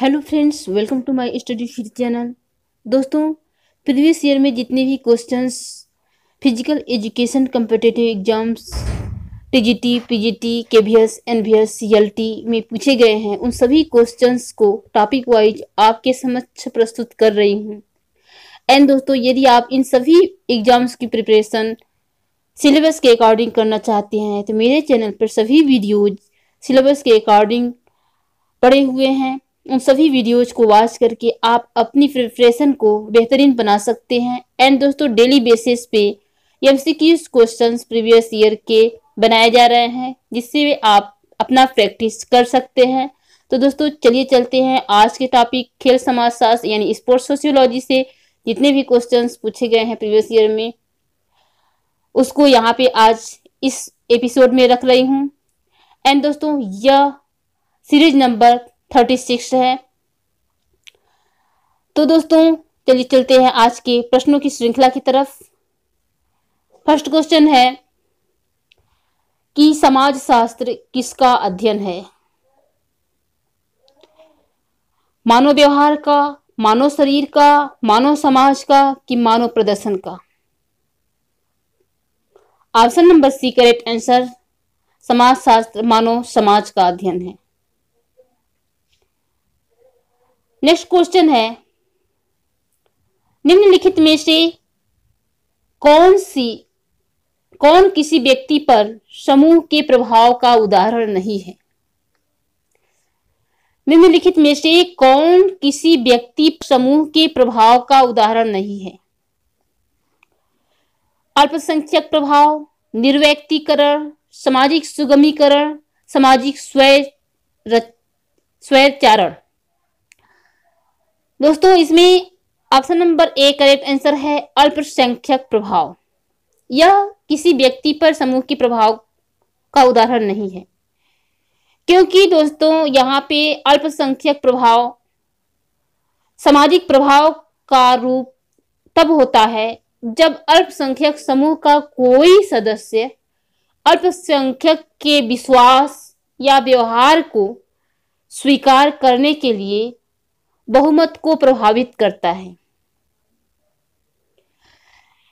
hello friends welcome to my study फिर channel दोस्तों previous year में जितने भी questions physical education competitive exams TGT PGT KVS NBS CLT में पूछे गए हैं उन सभी क्वेश्चंस को टॉपिक वाइज आपके समक्ष प्रस्तुत कर रही हूँ एंड दोस्तों यदि आप इन सभी एग्जाम्स की प्रिपरेशन सिलेबस के अकॉर्डिंग करना चाहते हैं तो मेरे चैनल पर सभी वीडियोज सिलेबस के अकॉर्डिंग पड़े हुए हैं उन सभी वीडियोज को वॉच करके आप अपनी प्रिपरेशन को बेहतरीन बना सकते हैं एंड दोस्तों डेली बेसिस पे M C question previous year के बनाए जा रहे हैं जिससे वे आप अपना प्रैक्टिस कर सकते हैं तो दोस्तों चलिए चलते हैं आज के टॉपिक खेल समाजशास्त्र यानी स्पोर्ट्स सोशियोलॉजी से जितने भी क्वेश्चन पूछे गए हैं प्रीवियस ईयर में उसको यहाँ पे आज इस एपिसोड में रख रही हूँ एंड दोस्तों यह सीरीज नंबर थर्टी सिक्स है तो दोस्तों चलिए चलते हैं आज के प्रश्नों की श्रृंखला की तरफ फर्स्ट क्वेश्चन है कि समाज शास्त्र किसका अध्ययन है मानव व्यवहार का मानव शरीर का मानव समाज का कि मानव प्रदर्शन का option number C correct answer समाज शास्त्र मानव समाज का अध्ययन है नेक्स्ट क्वेश्चन है निम्नलिखित में से कौन सी कौन किसी व्यक्ति पर समूह के प्रभाव का उदाहरण नहीं है निम्नलिखित में से कौन किसी व्यक्ति समूह के प्रभाव का उदाहरण नहीं है अल्पसंख्यक प्रभाव निर्व्यक्तिकरण सामाजिक सुगमीकरण सामाजिक स्वैर स्वैचारण दोस्तों इसमें option number A correct answer है अल्पसंख्यक प्रभाव यह किसी व्यक्ति पर समूह के प्रभाव का उदाहरण नहीं है क्योंकि दोस्तों यहाँ पे अल्पसंख्यक प्रभाव सामाजिक प्रभाव का रूप तब होता है जब अल्पसंख्यक समूह का कोई सदस्य अल्पसंख्यक के विश्वास या व्यवहार को स्वीकार करने के लिए बहुमत को प्रभावित करता है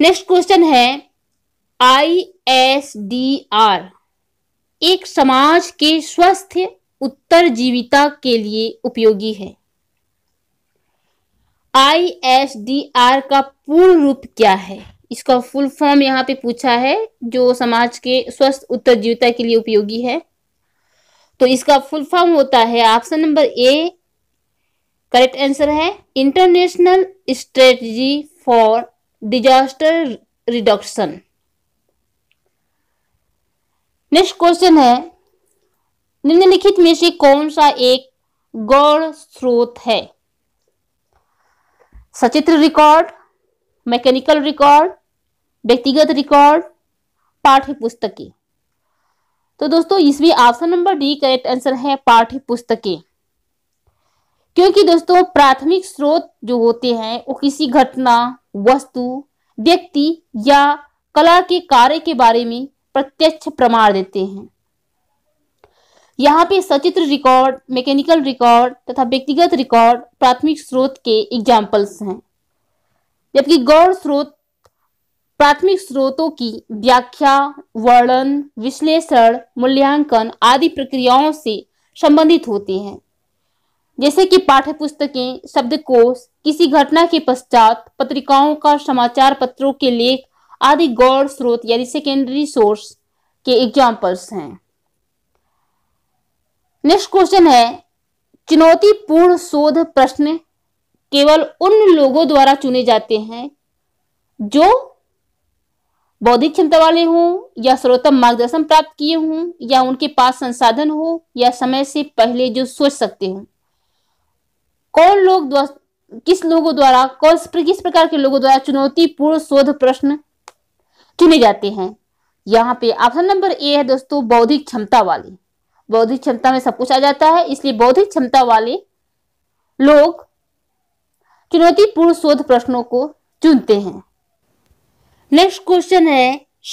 नेक्स्ट क्वेश्चन है आई एस डी आर एक समाज के स्वस्थ उत्तर जीविता के लिए उपयोगी है आई एस डी आर का पूर्ण रूप क्या है इसका फुल फॉर्म यहाँ पे पूछा है जो समाज के स्वस्थ उत्तर जीविता के लिए उपयोगी है तो इसका फुल फॉर्म होता है option number A correct answer है International Strategy for Disaster Reduction next question है निम्नलिखित में से कौन सा एक गौर स्रोत है सचित्र रिकॉर्ड मैकेनिकल रिकॉर्ड व्यक्तिगत रिकॉर्ड पाठ्य पुस्तकें तो दोस्तों इसमें option number D correct answer है पाठ्य पुस्तकें क्योंकि दोस्तों प्राथमिक स्रोत जो होते हैं वो किसी घटना वस्तु व्यक्ति या कला के कार्य के बारे में प्रत्यक्ष प्रमाण देते हैं यहाँ पे सचित्र रिकॉर्ड मैकेनिकल रिकॉर्ड तथा व्यक्तिगत रिकॉर्ड प्राथमिक स्रोत के एग्जाम्पल्स हैं जबकि गौर स्रोत प्राथमिक स्रोतों की व्याख्या वर्णन विश्लेषण मूल्यांकन आदि प्रक्रियाओं से संबंधित होते हैं जैसे कि पाठ्य पुस्तकें शब्दकोश किसी घटना के पश्चात पत्रिकाओं का समाचार पत्रों के लेख आदि गौर स्रोत यानी सेकेंडरी सोर्स के एग्जाम्पल्स हैं नेक्स्ट क्वेश्चन है चुनौतीपूर्ण शोध प्रश्न केवल उन लोगों द्वारा चुने जाते हैं जो बौद्धिक क्षमता वाले हों या सर्वोत्तम मार्गदर्शन प्राप्त किए हों या उनके पास संसाधन हो या समय से पहले जो सोच सकते हों कौन लोग किस लोगों द्वारा कौन किस प्रकार के लोगों द्वारा चुनौतीपूर्ण शोध प्रश्न चुने जाते हैं यहाँ पे ऑप्शन नंबर ए है दोस्तों बौद्धिक क्षमता वाले बौद्धिक क्षमता में सब कुछ आ जाता है इसलिए बौद्धिक क्षमता वाले लोग चुनौतीपूर्ण शोध प्रश्नों को चुनते हैं नेक्स्ट क्वेश्चन है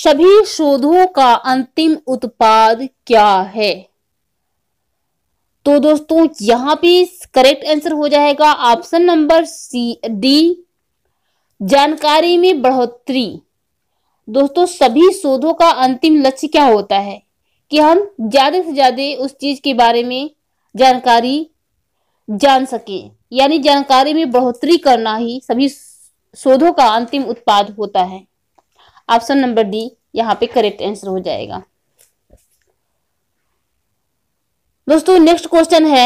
सभी शोधों का अंतिम उत्पाद क्या है तो दोस्तों यहां पे करेक्ट आंसर हो जाएगा ऑप्शन नंबर सी डी जानकारी में बढ़ोतरी दोस्तों सभी शोधों का अंतिम लक्ष्य क्या होता है कि हम ज्यादा से ज्यादा उस चीज के बारे में जानकारी जान सके यानी जानकारी में बढ़ोतरी करना ही सभी शोधों का अंतिम उत्पाद होता है ऑप्शन नंबर डी यहाँ पे करेक्ट आंसर हो जाएगा दोस्तों नेक्स्ट क्वेश्चन है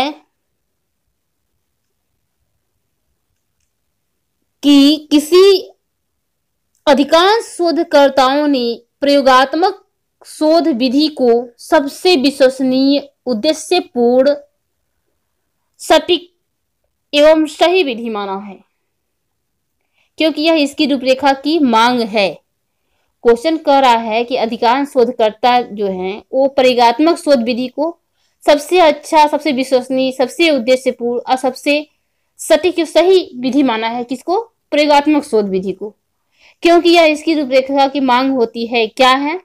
कि किसी अधिकांश शोधकर्ताओं ने प्रयोगात्मक शोध विधि को सबसे विश्वसनीय उद्देश्यपूर्ण सटीक एवं सही विधि माना है क्योंकि यह इसकी रूपरेखा की मांग है क्वेश्चन कह रहा है कि अधिकांश शोधकर्ता जो हैं वो प्रयोगात्मक शोध विधि को सबसे अच्छा सबसे विश्वसनीय सबसे उद्देश्यपूर्ण और सबसे सटीक सही विधि माना है किसको प्रयोगात्मक शोध विधि को क्योंकि यह इसकी रूपरेखा की मांग होती है क्या है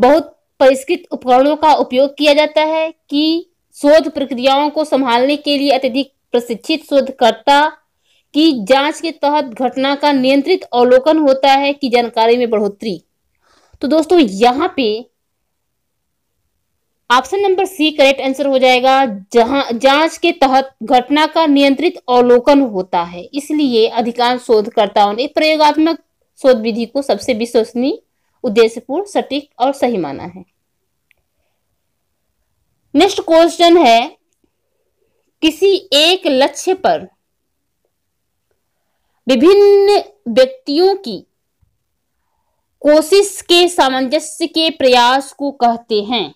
बहुत परिष्कृत उपकरणों का उपयोग किया जाता है कि शोध प्रक्रियाओं को संभालने के लिए अत्यधिक प्रशिक्षित शोधकर्ता की जांच के तहत घटना का नियंत्रित अवलोकन होता है कि जानकारी में बढ़ोतरी तो दोस्तों यहाँ पे option number C correct answer हो जाएगा जहां जांच के तहत घटना का नियंत्रित अवलोकन होता है इसलिए अधिकांश शोधकर्ताओं ने प्रयोगात्मक शोध विधि को सबसे विश्वसनीय उद्देश्यपूर्ण सटीक और सही माना है नेक्स्ट क्वेश्चन है किसी एक लक्ष्य पर विभिन्न व्यक्तियों की कोशिश के सामंजस्य के प्रयास को कहते हैं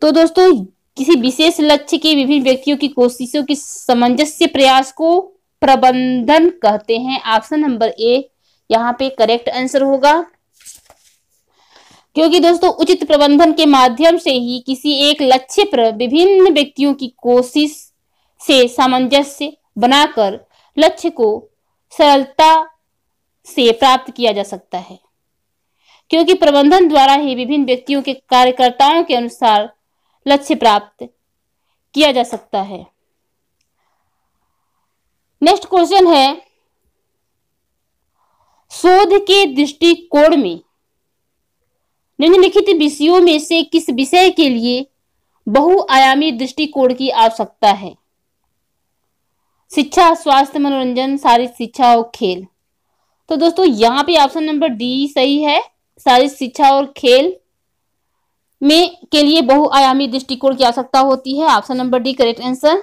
तो दोस्तों किसी विशेष लक्ष्य के विभिन्न व्यक्तियों की कोशिशों की सामंजस्य प्रयास को प्रबंधन कहते हैं ऑप्शन नंबर ए यहाँ पे करेक्ट आंसर होगा क्योंकि दोस्तों उचित प्रबंधन के माध्यम से ही किसी एक लक्ष्य पर विभिन्न व्यक्तियों की कोशिश से सामंजस्य बनाकर लक्ष्य को सरलता से प्राप्त किया जा सकता है क्योंकि प्रबंधन द्वारा ही विभिन्न व्यक्तियों के कार्यकर्ताओं के अनुसार लक्ष्य प्राप्त किया जा सकता है नेक्स्ट क्वेश्चन है शोध के दृष्टिकोण में निम्नलिखित विषयों में से किस विषय के लिए बहुआयामी दृष्टिकोण की आवश्यकता है शिक्षा स्वास्थ्य मनोरंजन सारी शिक्षा और खेल तो दोस्तों यहाँ पे ऑप्शन नंबर डी सही है सारी शिक्षा और खेल में के लिए बहुआयामी दृष्टिकोण की आवश्यकता होती है option number D correct answer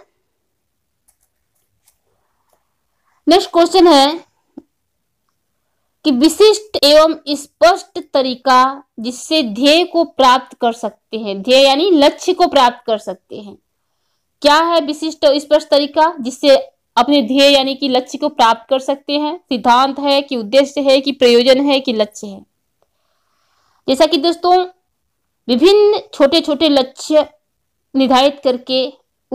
next question है कि विशिष्ट एवं स्पष्ट तरीका जिससे ध्येय को प्राप्त कर सकते हैं ध्येय यानी लक्ष्य को प्राप्त कर सकते हैं क्या है विशिष्ट और स्पष्ट तरीका जिससे अपने ध्येय यानी कि लक्ष्य को प्राप्त कर सकते हैं सिद्धांत है कि उद्देश्य है कि प्रयोजन है कि लक्ष्य है जैसा कि दोस्तों विभिन्न छोटे छोटे लक्ष्य निर्धारित करके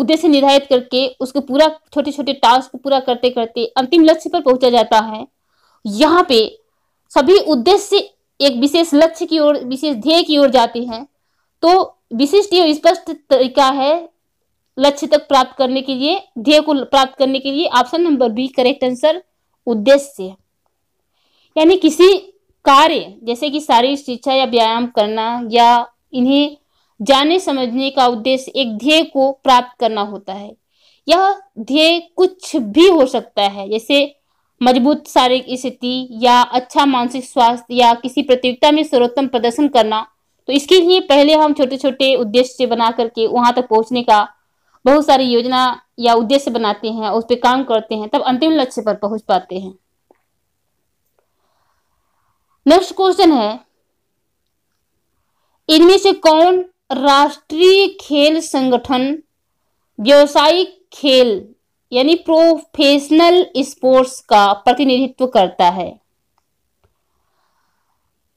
उद्देश्य निर्धारित करके उसको पूरा छोटे छोटे टास्क पूरा करते करते अंतिम लक्ष्य पर पहुंचा जाता है यहाँ पे सभी उद्देश्य एक विशेष लक्ष्य की ओर विशेष ध्येय की ओर जाते हैं तो विशिष्ट एवं स्पष्ट तरीका है लक्ष्य तक प्राप्त करने के लिए ध्येय को प्राप्त करने के लिए option number B correct answer उद्देश्य यानी किसी कार्य जैसे कि शारीरिक शिक्षा या व्यायाम करना या इन्हें जाने समझने का उद्देश्य एक ध्येय को प्राप्त करना होता है यह ध्येय कुछ भी हो सकता है जैसे मजबूत शारीरिक स्थिति या अच्छा मानसिक स्वास्थ्य या किसी प्रतियोगिता में सर्वोत्तम प्रदर्शन करना तो इसके लिए पहले हम छोटे छोटे उद्देश्य बना करके वहां तक पहुंचने का बहुत सारी योजना या उद्देश्य बनाते हैं उस पर काम करते हैं तब अंतिम लक्ष्य पर पहुंच पाते हैं नेक्स्ट क्वेश्चन है इनमें से कौन राष्ट्रीय खेल संगठन व्यवसायिक खेल यानी प्रोफेशनल स्पोर्ट्स का प्रतिनिधित्व करता है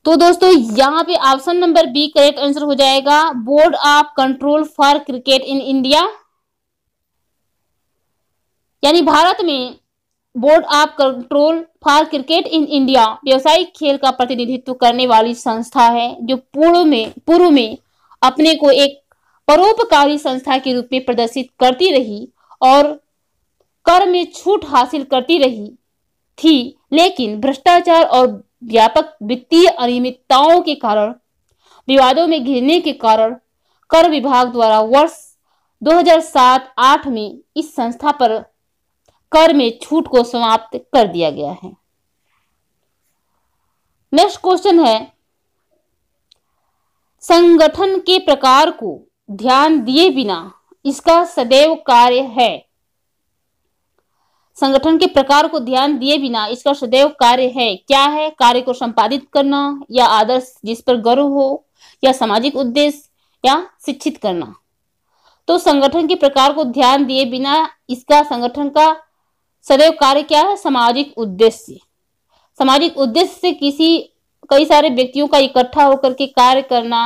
तो दोस्तों यहां पे option number B correct answer हो जाएगा Board of Control for Cricket in India यानी भारत में Board of Control for Cricket in India व्यवसायिक खेल का प्रतिनिधित्व करने वाली संस्था है जो पूर्व में पूर्व में अपने को एक परोपकारी संस्था के रूप में प्रदर्शित करती रही और कर में छूट हासिल करती रही थी लेकिन भ्रष्टाचार और व्यापक वित्तीय अनियमितताओं के कारण विवादों में घिरने के कारण कर विभाग द्वारा वर्ष 2007-8 में इस संस्था पर कर में छूट को समाप्त कर दिया गया है नेक्स्ट क्वेश्चन है संगठन के प्रकार को ध्यान दिए बिना इसका सदैव कार्य है संगठन के प्रकार को ध्यान दिए बिना इसका सदैव कार्य है क्या है कार्य को संपादित करना या आदर्श जिस पर गर्व हो या सामाजिक उद्देश्य या शिक्षित करना तो संगठन के प्रकार को ध्यान दिए बिना इसका संगठन का सदैव कार्य क्या है सामाजिक उद्देश्य सामाजिक उद्देश्य से किसी कई सारे व्यक्तियों का इकट्ठा होकर के कार्य करना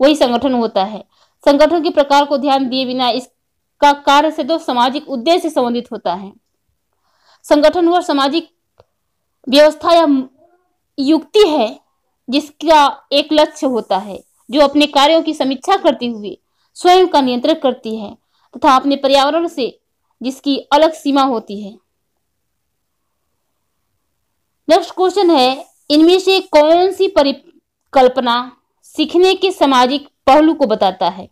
वही संगठन होता है संगठन के प्रकार को ध्यान दिए बिना इसका कार्य से तो सामाजिक उद्देश्य संबंधित होता है संगठन वह सामाजिक व्यवस्था या युक्ति है जिसका एक लक्ष्य होता है जो अपने कार्यों की समीक्षा करते हुए स्वयं का नियंत्रण करती है तथा अपने पर्यावरण से जिसकी अलग सीमा होती है नेक्स्ट क्वेश्चन है इनमें से कौन सी परिकल्पना सीखने के सामाजिक पहलू को बताता है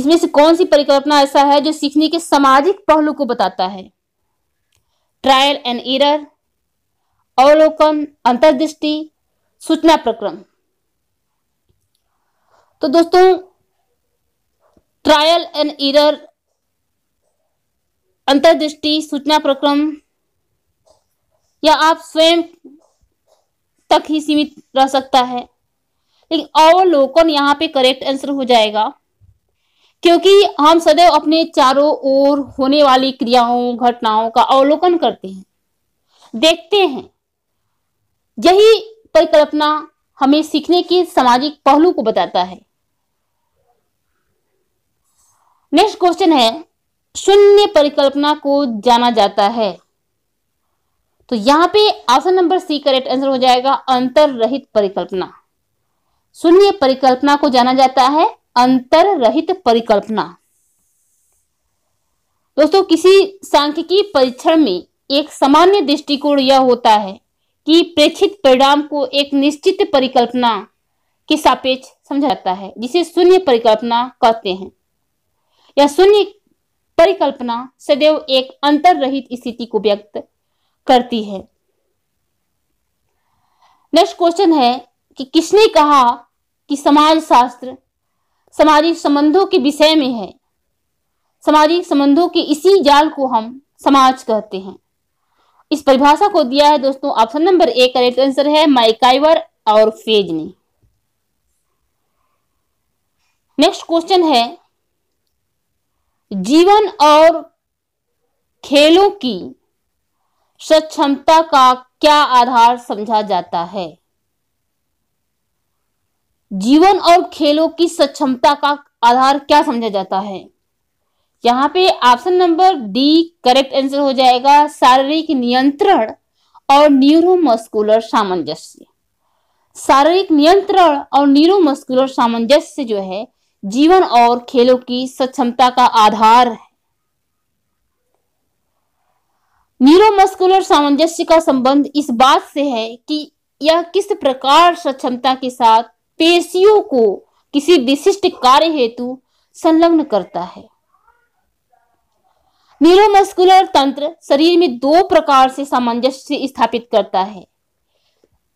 इसमें से कौन सी परिकल्पना ऐसा है जो सीखने के सामाजिक पहलू को बताता है ट्रायल एंड एरर अवलोकन अंतर्दृष्टि सूचना प्रक्रम तो दोस्तों ट्रायल एंड इरर अंतर्दृष्टि सूचना प्रक्रम या आप स्वयं तक ही सीमित रह सकता है लेकिन अवलोकन यहाँ पे करेक्ट आंसर हो जाएगा क्योंकि हम सदैव अपने चारों ओर होने वाली क्रियाओं घटनाओं का अवलोकन करते हैं देखते हैं यही परिकल्पना हमें सीखने के सामाजिक पहलू को बताता है नेक्स्ट क्वेश्चन है शून्य परिकल्पना को जाना जाता है तो यहाँ पे option number C correct answer हो जाएगा अंतर रहित परिकल्पना शून्य परिकल्पना को जाना जाता है अंतर रहित परिकल्पना दोस्तों किसी सांख्यिकी परीक्षण में एक सामान्य दृष्टिकोण यह होता है कि प्रेक्षित परिणाम को एक निश्चित परिकल्पना के सापेक्ष समझा जाता है जिसे शून्य परिकल्पना कहते हैं यह शून्य परिकल्पना सदैव एक रहित स्थिति को व्यक्त करती है नेक्स्ट क्वेश्चन है कि किसने कहा कि समाज शास्त्र सामाजिक संबंधों के विषय में है सामाजिक संबंधों के इसी जाल को हम समाज कहते हैं इस परिभाषा को दिया है दोस्तों ऑप्शन नंबर ए का राइट आंसर है माइकाइवर और फेज ने नेक्स्ट क्वेश्चन है जीवन और खेलों की सक्षमता का क्या आधार समझा जाता है जीवन और खेलों की सक्षमता का आधार क्या समझा जाता है यहाँ पे option number D correct answer हो जाएगा शारीरिक नियंत्रण और न्यूरोमस्कुलर सामंजस्य शारीरिक नियंत्रण और न्यूरोमस्कुलर सामंजस्य जो है जीवन और खेलों की सक्षमता का आधार है न्यूरोमस्कुलर सामंजस्य का संबंध इस बात से है कि यह किस प्रकार सक्षमता के साथ पेशियों को किसी विशिष्ट कार्य हेतु संलग्न करता है न्यूरोमस्कुलर तंत्र शरीर में दो प्रकार से सामंजस्य स्थापित करता है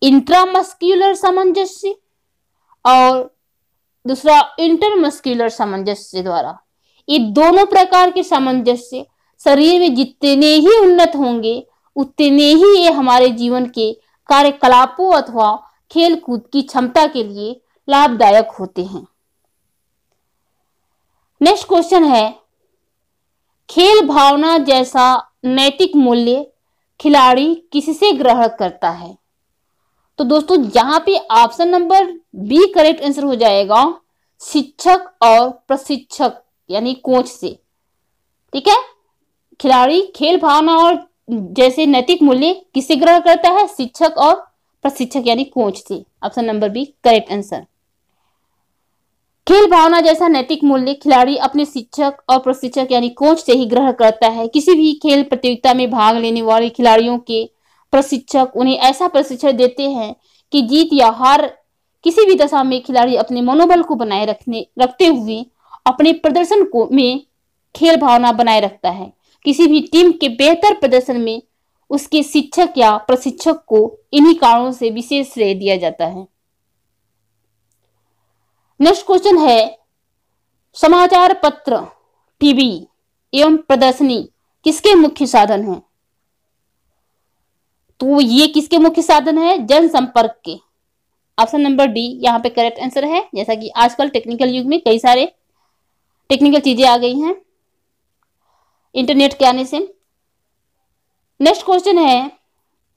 इंट्रामस्क्यूलर सामंजस्य और दूसरा इंटरमस्कुलर सामंजस्य द्वारा ये दोनों प्रकार के सामंजस्य शरीर में जितने ही उन्नत होंगे उतने ही ये हमारे जीवन के कार्यकलापों अथवा खेल कूद की क्षमता के लिए लाभदायक होते हैं नेक्स्ट क्वेश्चन है खेल भावना जैसा नैतिक मूल्य खिलाड़ी किससे ग्रहण करता है तो दोस्तों यहाँ पे option number B correct answer हो जाएगा शिक्षक और प्रशिक्षक यानी कोच से ठीक है खिलाड़ी खेल भावना और जैसे नैतिक मूल्य किसे ग्रहण करता है शिक्षक और प्रशिक्षक यानी कोच से option number B correct answer खेल भावना जैसा नैतिक मूल्य खिलाड़ी अपने शिक्षक और प्रशिक्षक यानी कोच से ही ग्रहण करता है किसी भी खेल प्रतियोगिता में भाग लेने वाले खिलाड़ियों के प्रशिक्षक उन्हें ऐसा प्रशिक्षण देते हैं कि जीत या हार किसी भी दशा में खिलाड़ी अपने मनोबल को बनाए रखने रखते हुए अपने प्रदर्शन को में खेल भावना बनाए रखता है किसी भी टीम के बेहतर प्रदर्शन में उसके शिक्षक या प्रशिक्षक को इन्हीं कारणों से विशेष श्रेय दिया जाता है नेक्स्ट क्वेश्चन है समाचार पत्र टीवी एवं प्रदर्शनी किसके मुख्य साधन हैं तो ये किसके मुख्य साधन है जनसंपर्क के ऑप्शन नंबर डी यहाँ पे करेक्ट आंसर है जैसा कि आजकल टेक्निकल युग में कई सारे टेक्निकल चीजें आ गई हैं इंटरनेट के आने से नेक्स्ट क्वेश्चन है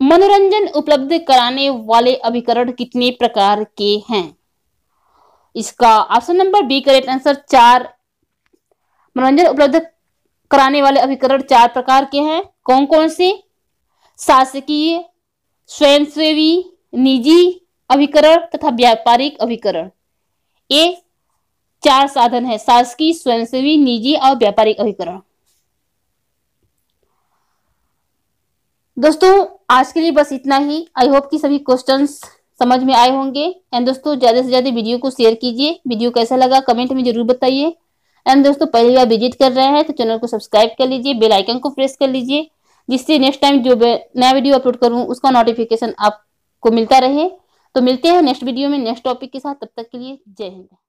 मनोरंजन उपलब्ध कराने वाले अभिकरण कितने प्रकार के हैं इसका option number B correct answer चार मनोरंजन उपलब्ध कराने वाले अभिकरण चार प्रकार के हैं कौन कौन से शासकीय स्वयंसेवी निजी अभिकरण तथा व्यापारिक अभिकरण ये चार साधन है शासकीय स्वयंसेवी निजी और व्यापारिक अभिकरण दोस्तों आज के लिए बस इतना ही आई होप कि सभी क्वेश्चंस समझ में आए होंगे एंड दोस्तों ज्यादा से ज्यादा वीडियो को शेयर कीजिए वीडियो कैसा लगा कमेंट में जरूर बताइए एंड दोस्तों पहली बार विजिट कर रहे हैं तो चैनल को सब्सक्राइब कर लीजिए बेल आइकन को प्रेस कर लीजिए जिससे नेक्स्ट टाइम जो नया वीडियो अपलोड करूँ उसका नोटिफिकेशन आपको मिलता रहे तो मिलते हैं नेक्स्ट वीडियो में नेक्स्ट टॉपिक के साथ तब तक के लिए जय हिंद